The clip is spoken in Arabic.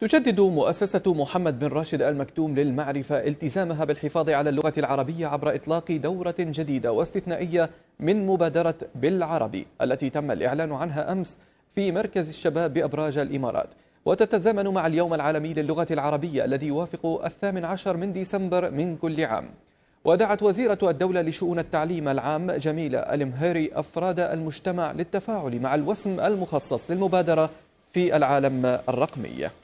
تجدد مؤسسة محمد بن راشد المكتوم للمعرفة التزامها بالحفاظ على اللغة العربية عبر إطلاق دورة جديدة واستثنائية من مبادرة بالعربي التي تم الإعلان عنها أمس في مركز الشباب بأبراج الإمارات وتتزامن مع اليوم العالمي للغة العربية الذي يوافق الثامن عشر من ديسمبر من كل عام ودعت وزيرة الدولة لشؤون التعليم العام جميلة المهيري أفراد المجتمع للتفاعل مع الوسم المخصص للمبادرة في العالم الرقمي